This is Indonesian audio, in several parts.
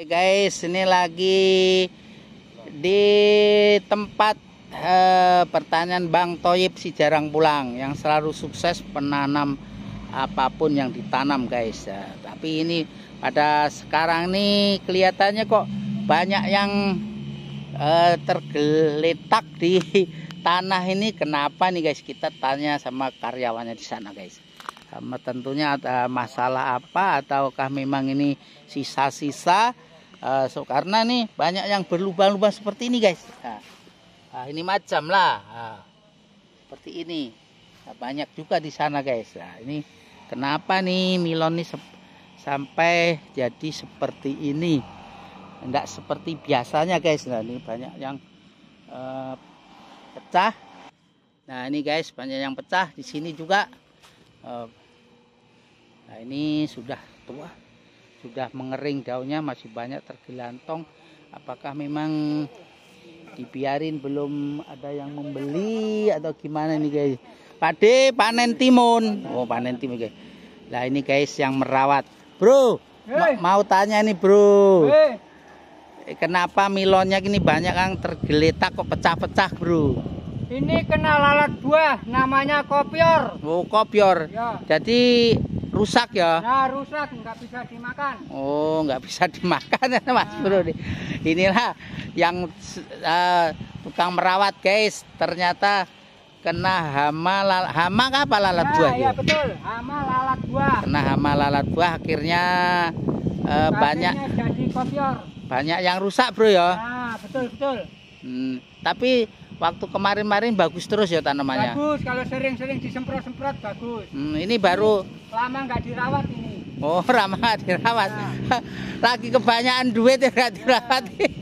Hey guys, ini lagi di tempat eh, pertanyaan Bang Toyib si jarang pulang yang selalu sukses penanam apapun yang ditanam guys. Ya, tapi ini pada sekarang nih kelihatannya kok banyak yang eh, tergeletak di tanah ini kenapa nih guys kita tanya sama karyawannya di sana guys tentunya ada masalah apa ataukah memang ini sisa-sisa Uh, so, karena nih banyak yang berlubang-lubang seperti ini guys. Nah, nah ini macam lah. Nah, seperti ini. Nah, banyak juga di sana guys. Nah, ini kenapa nih milon nih sampai jadi seperti ini. Enggak seperti biasanya guys. Nah, ini banyak yang uh, pecah. Nah, ini guys banyak yang pecah di sini juga. Uh, nah, ini sudah tua sudah mengering daunnya masih banyak tergelantong apakah memang dibiarin belum ada yang membeli atau gimana nih guys Pade panen timun oh panen timun guys lah ini guys yang merawat bro ma mau tanya nih bro hey. Eh, kenapa milonnya gini banyak yang tergeletak kok pecah-pecah bro ini kena lalat buah namanya kopior oh kopior ya. jadi rusak ya? Ya rusak, nggak bisa dimakan. Oh, nggak bisa dimakan ya Mas nah. Bro. Inilah yang uh, tukang merawat guys, ternyata kena hama lalat hama apa lalat ya, buah? Iya betul, hama lalat buah. Kena hama lalat buah akhirnya uh, banyak jadi Banyak yang rusak bro ya. Nah, betul betul. Hmm, tapi Waktu kemarin-marin bagus terus ya tanamannya. Bagus, kalau sering-sering disemprot-semprot bagus. Hmm, ini baru lama nggak dirawat ini. Oh, lama nggak dirawat. Nah. Lagi kebanyakan duit ya nggak dirawat. Betul.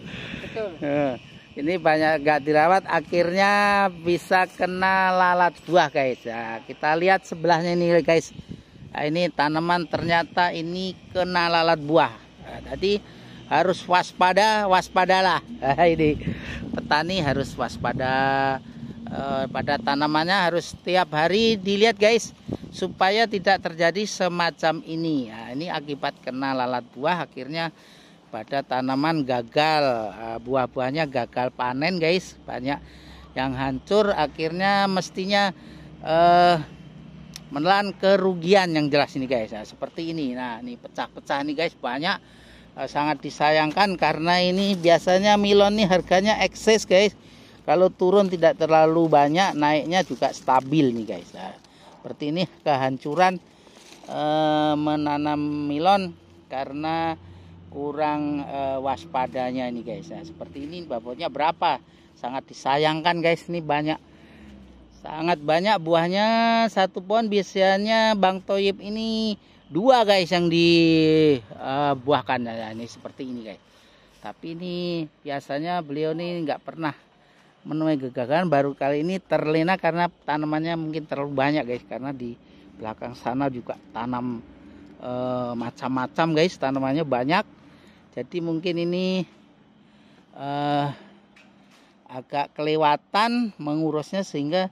Nah. Eh, ini banyak nggak dirawat, akhirnya bisa kena lalat buah guys. Nah, kita lihat sebelahnya ini guys. Nah, ini tanaman ternyata ini kena lalat buah. Nah, tadi harus waspada, waspadalah. Nah, ini petani harus waspada eh, pada tanamannya harus setiap hari dilihat guys supaya tidak terjadi semacam ini. Nah, ini akibat kena lalat buah akhirnya pada tanaman gagal eh, buah-buahnya gagal panen guys banyak yang hancur akhirnya mestinya eh, menelan kerugian yang jelas ini guys nah, seperti ini nah ini pecah-pecah nih guys banyak Eh, sangat disayangkan karena ini biasanya milon nih harganya eksis guys kalau turun tidak terlalu banyak naiknya juga stabil nih guys nah, seperti ini kehancuran eh, menanam milon karena kurang eh, waspadanya ini guys nah, seperti ini bobotnya berapa sangat disayangkan guys ini banyak sangat banyak buahnya satu pohon biasanya Bang Toyib ini dua guys yang dibuahkan eh, uh, nah, nah, ini seperti ini guys tapi ini biasanya beliau ini nggak pernah menemui kegagalan baru kali ini terlena karena tanamannya mungkin terlalu banyak guys karena di belakang sana juga tanam uh, macam-macam guys tanamannya banyak jadi mungkin ini uh, agak kelewatan mengurusnya sehingga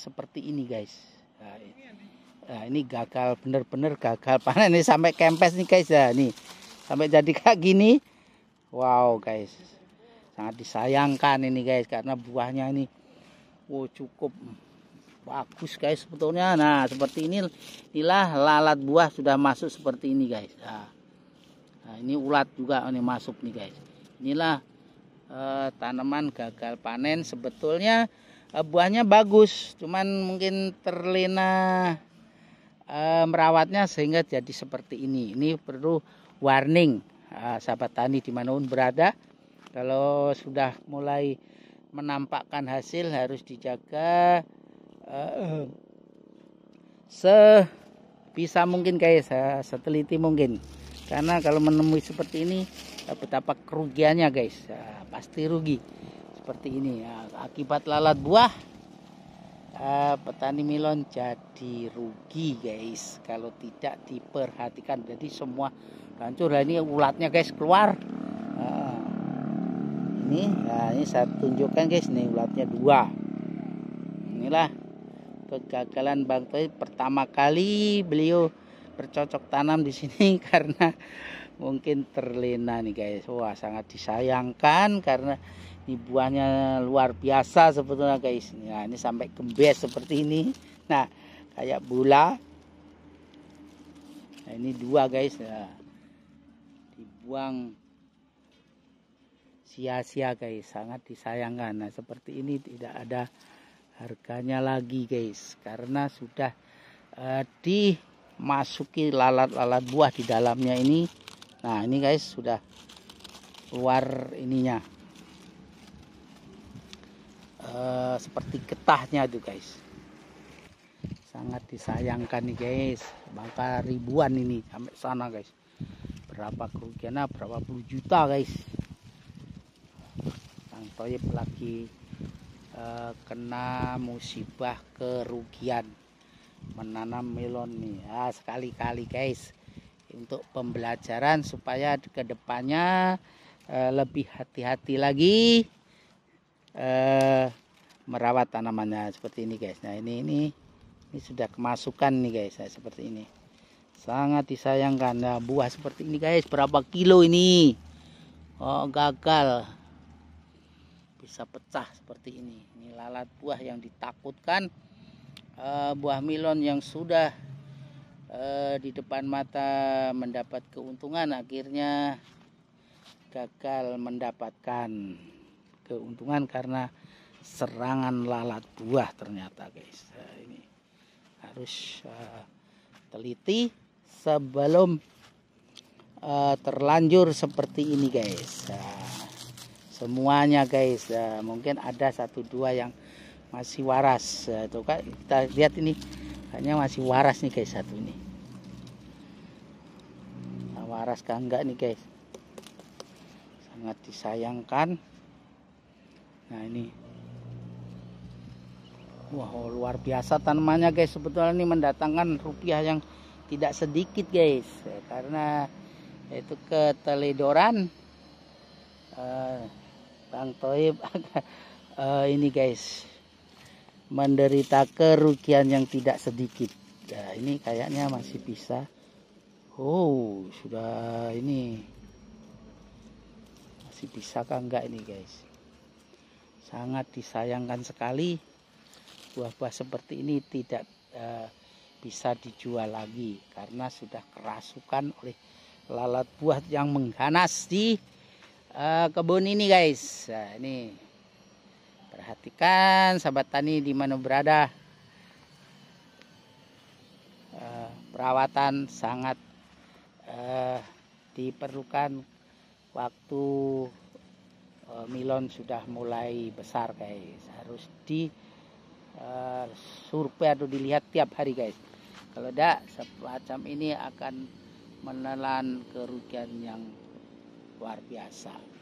seperti ini guys nah, ini. Nah, ini gagal bener-bener gagal panen ini sampai kempes nih guys ya nih sampai jadi kayak gini wow guys sangat disayangkan ini guys karena buahnya ini wow oh, cukup bagus guys sebetulnya nah seperti ini inilah lalat buah sudah masuk seperti ini guys nah, nah ini ulat juga ini masuk nih guys inilah eh, tanaman gagal panen sebetulnya eh, buahnya bagus cuman mungkin terlena e, merawatnya sehingga jadi seperti ini. Ini perlu warning e, sahabat tani dimanapun berada. Kalau sudah mulai menampakkan hasil harus dijaga e, eh, sebisa mungkin guys, e, seteliti mungkin. Karena kalau menemui seperti ini betapa kerugiannya guys, pasti rugi seperti ini akibat lalat buah uh, petani melon jadi rugi guys kalau tidak diperhatikan jadi semua hancur nah, ini ulatnya guys keluar uh, ini nah ini saya tunjukkan guys nih ulatnya dua inilah kegagalan Bang Toy pertama kali beliau bercocok tanam di sini karena mungkin terlena nih guys wah sangat disayangkan karena ini buahnya luar biasa sebetulnya guys nah ini sampai gembes seperti ini nah kayak bola nah, ini dua guys nah, dibuang sia-sia guys sangat disayangkan nah seperti ini tidak ada harganya lagi guys karena sudah uh, dimasuki lalat-lalat buah di dalamnya ini nah ini guys sudah keluar ininya Eh, seperti getahnya tuh guys sangat disayangkan nih guys bangka ribuan ini sampai sana guys berapa kerugiannya berapa puluh juta guys sang Toyib lagi uh, kena musibah kerugian menanam melon nih ah sekali-kali guys untuk pembelajaran supaya kedepannya uh, eh, lebih hati-hati lagi eh, merawat tanamannya seperti ini guys nah ini ini ini sudah kemasukan nih guys nah, seperti ini sangat disayangkan nah, buah seperti ini guys berapa kilo ini oh gagal bisa pecah seperti ini ini lalat buah yang ditakutkan uh, buah milon yang sudah uh, di depan mata mendapat keuntungan akhirnya gagal mendapatkan keuntungan karena serangan lalat buah ternyata guys nah, ini harus uh, teliti sebelum uh, terlanjur seperti ini guys nah, semuanya guys nah, mungkin ada satu dua yang masih waras nah, itu kan kita lihat ini hanya masih waras nih guys satu ini nah, waras kan enggak nih guys sangat disayangkan nah ini Wah wow, oh, luar biasa tanamannya guys sebetulnya ini mendatangkan rupiah yang tidak sedikit guys ya, karena itu keteledoran eh, Bang Toib eh, ini guys menderita kerugian yang tidak sedikit ya, ini kayaknya masih bisa Oh sudah ini masih bisa kan enggak ini guys sangat disayangkan sekali buah-buah seperti ini tidak e, bisa dijual lagi karena sudah kerasukan oleh lalat buah yang mengganas di e, kebun ini guys. Nah, ini perhatikan sahabat tani di mana berada. E, perawatan sangat e, diperlukan waktu e, milon sudah mulai besar guys. Harus di Eh, survei atau dilihat tiap hari guys kalau tidak semacam ini akan menelan kerugian yang luar biasa